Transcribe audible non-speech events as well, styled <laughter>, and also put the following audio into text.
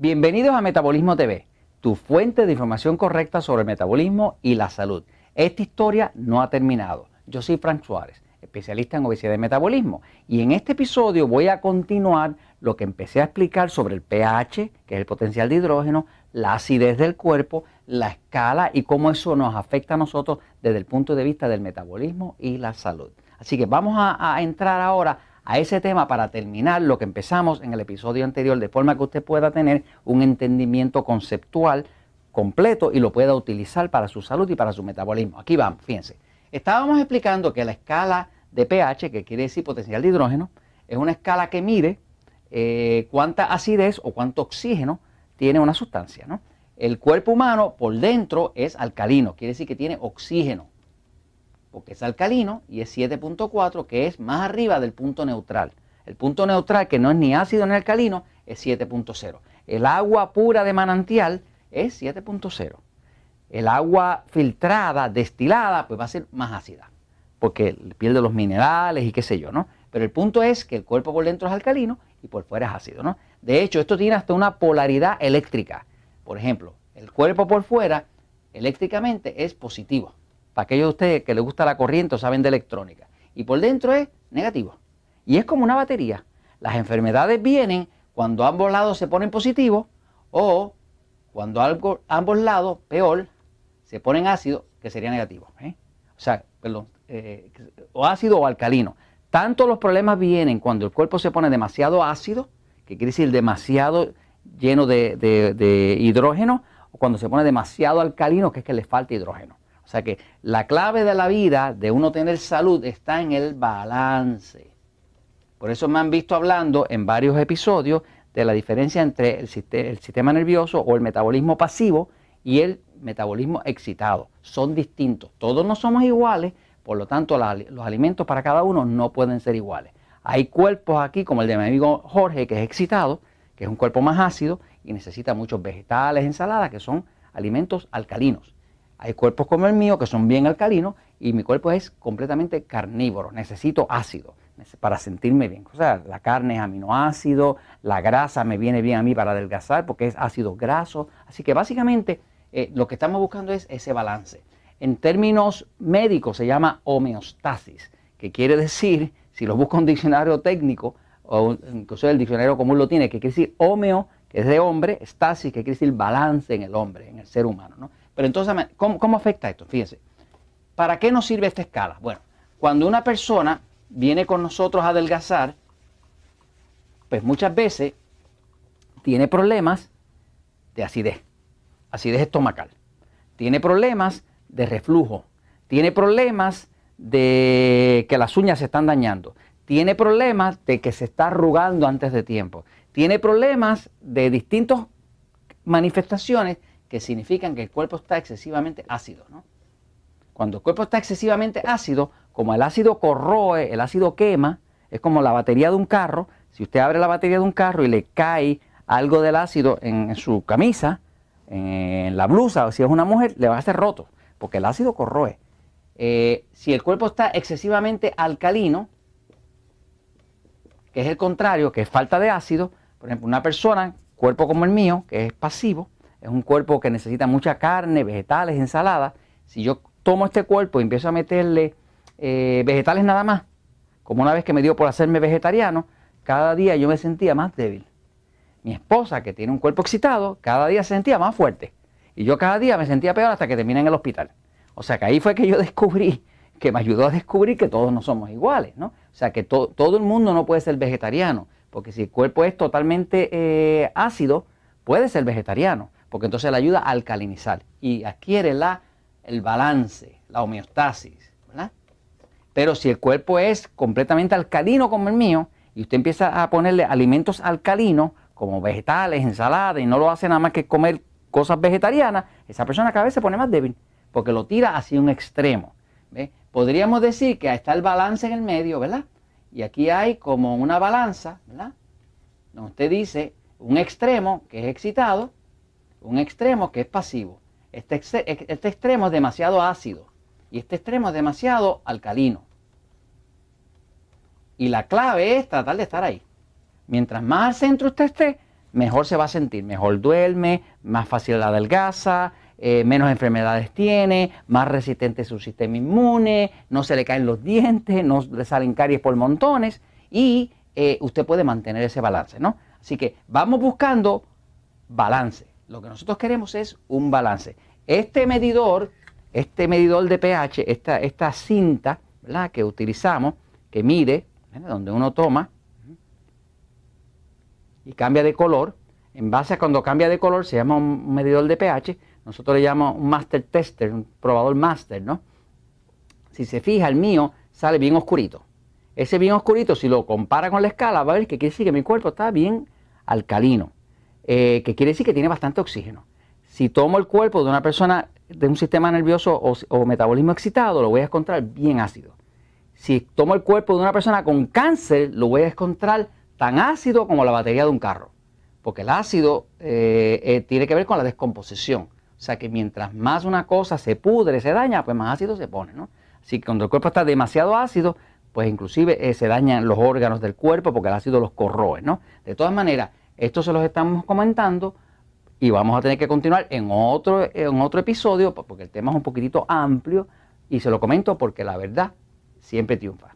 Bienvenidos a Metabolismo TV, tu fuente de información correcta sobre el metabolismo y la salud. Esta historia no ha terminado. Yo soy Frank Suárez, especialista en obesidad y metabolismo, y en este episodio voy a continuar lo que empecé a explicar sobre el pH, que es el potencial de hidrógeno, la acidez del cuerpo, la escala y cómo eso nos afecta a nosotros desde el punto de vista del metabolismo y la salud. Así que vamos a, a entrar ahora a ese tema para terminar lo que empezamos en el episodio anterior, de forma que usted pueda tener un entendimiento conceptual completo y lo pueda utilizar para su salud y para su metabolismo. Aquí vamos, fíjense. Estábamos explicando que la escala de pH, que quiere decir potencial de hidrógeno, es una escala que mide eh, cuánta acidez o cuánto oxígeno tiene una sustancia. El cuerpo humano por dentro es alcalino, quiere decir que tiene oxígeno porque es alcalino, y es 7.4, que es más arriba del punto neutral. El punto neutral, que no es ni ácido ni alcalino, es 7.0. El agua pura de manantial es 7.0. El agua filtrada, destilada, pues va a ser más ácida, porque pierde los minerales y qué sé yo, ¿no? Pero el punto es que el cuerpo por dentro es alcalino y por fuera es ácido, ¿no? De hecho, esto tiene hasta una polaridad eléctrica. Por ejemplo, el cuerpo por fuera eléctricamente es positivo para aquellos de ustedes que les gusta la corriente o saben de electrónica. Y por dentro es negativo. Y es como una batería. Las enfermedades vienen cuando ambos lados se ponen positivos o cuando ambos lados, peor, se ponen ácido, que sería negativo. ¿eh? O sea, perdón, eh, o ácido o alcalino. Tanto los problemas vienen cuando el cuerpo se pone demasiado ácido, que quiere decir demasiado lleno de hidrógeno, o cuando se pone demasiado alcalino, que es que le falta hidrógeno. O sea que la clave de la vida, de uno tener salud, está en el balance. Por eso me han visto hablando en varios episodios de la diferencia entre el, sistema nervioso o el metabolismo pasivo y el metabolismo excitado. Son distintos. Todos no somos iguales, por lo tanto los alimentos para cada uno no pueden ser iguales. Hay cuerpos aquí, como el de mi amigo Jorge, que es excitado, que es un cuerpo más ácido y necesita muchos vegetales, ensaladas, que son alimentos alcalinos. Hay cuerpos como el mío que son bien alcalinos y mi cuerpo es completamente carnívoro. Necesito ácido para sentirme bien. O sea, la carne es aminoácido, la grasa me viene bien a mí para adelgazar porque es ácido graso. Así que básicamente eh, lo que estamos buscando es ese balance. En términos médicos se llama homeostasis, que quiere decir, si lo en un diccionario técnico, o incluso el diccionario común lo tiene, que quiere decir homeo, que es de hombre, estasis, que quiere decir balance en el hombre, en el ser humano. ¿no? Pero entonces, ¿cómo, afecta esto? Fíjense, ¿para qué nos sirve esta escala? Bueno, cuando una persona viene con nosotros a adelgazar, pues muchas veces tiene problemas de acidez, acidez estomacal, tiene problemas de reflujo, tiene problemas de que las uñas se están dañando, tiene problemas de que se está arrugando antes de tiempo, tiene problemas de distintas manifestaciones que significan que el cuerpo está excesivamente ácido. ¿no? Cuando el cuerpo está excesivamente ácido, como el ácido corroe, el ácido quema, es como la batería de un carro. Si usted abre la batería de un carro y le cae algo del ácido en su camisa, en la blusa, o si es una mujer, le va a hacer roto, porque el ácido corroe. Eh, si el cuerpo está excesivamente alcalino, que es el contrario, que es falta de ácido, por ejemplo, una persona, cuerpo como el mío, que es pasivo, es un cuerpo que necesita mucha carne, vegetales, ensaladas. Si yo tomo este cuerpo y empiezo a meterle eh, vegetales nada más, como una vez que me dio por hacerme vegetariano, cada día yo me sentía más débil. Mi esposa, que tiene un cuerpo excitado, cada día se sentía más fuerte. Y yo cada día me sentía peor hasta que terminé en el hospital. O sea que ahí fue que yo <laughs> descubrí, que me ayudó a descubrir que todos no somos iguales, ¿no? O sea que todo el mundo no puede ser vegetariano, porque si el cuerpo es totalmente eh, ácido, puede ser vegetariano porque entonces le ayuda a alcalinizar y adquiere la, el balance, la homeostasis. ¿verdad? Pero si el cuerpo es completamente alcalino como el mío y usted empieza a ponerle alimentos alcalinos, como vegetales, ensaladas, y no lo hace nada más que comer cosas vegetarianas, esa persona cada vez se pone más débil, porque lo tira hacia un extremo. Podríamos decir que está el balance en el medio, ¿verdad? Y aquí hay como una balanza, ¿verdad? Donde usted dice un extremo que es excitado un extremo que es pasivo. Este, este, extremo es demasiado ácido y este extremo es demasiado alcalino. Y la clave es tratar de estar ahí. Mientras más al centro usted esté, mejor se va a sentir, mejor duerme, más fácil adelgaza, eh, menos enfermedades tiene, más resistente su sistema inmune, no se le caen los dientes, no le salen caries por montones y eh, usted puede mantener ese balance, ¿no? Así que vamos buscando balance. Lo que nosotros queremos es un balance. Este medidor, este medidor de pH, esta, esta cinta ¿verdad? que utilizamos, que mide, ¿eh? donde uno toma ¿eh? y cambia de color, en base a cuando cambia de color se llama un medidor de pH, nosotros le llamamos un master tester, un probador master, ¿no? Si se fija, el mío sale bien oscurito. Ese bien oscurito, si lo compara con la escala, va a ver que quiere decir que mi cuerpo está bien alcalino. Eh, que quiere decir que tiene bastante oxígeno. Si tomo el cuerpo de una persona de un sistema nervioso o, metabolismo excitado, lo voy a encontrar bien ácido. Si tomo el cuerpo de una persona con cáncer, lo voy a encontrar tan ácido como la batería de un carro. Porque el ácido eh, eh, tiene que ver con la descomposición. O sea que mientras más una cosa se pudre, se daña, pues más ácido se pone. ¿no? Así que cuando el cuerpo está demasiado ácido, pues inclusive se dañan los órganos del cuerpo porque el ácido los corroe. ¿no? De todas maneras, esto se los estamos comentando y vamos a tener que continuar en otro, en otro episodio porque el tema es un poquitito amplio y se lo comento porque la verdad siempre triunfa.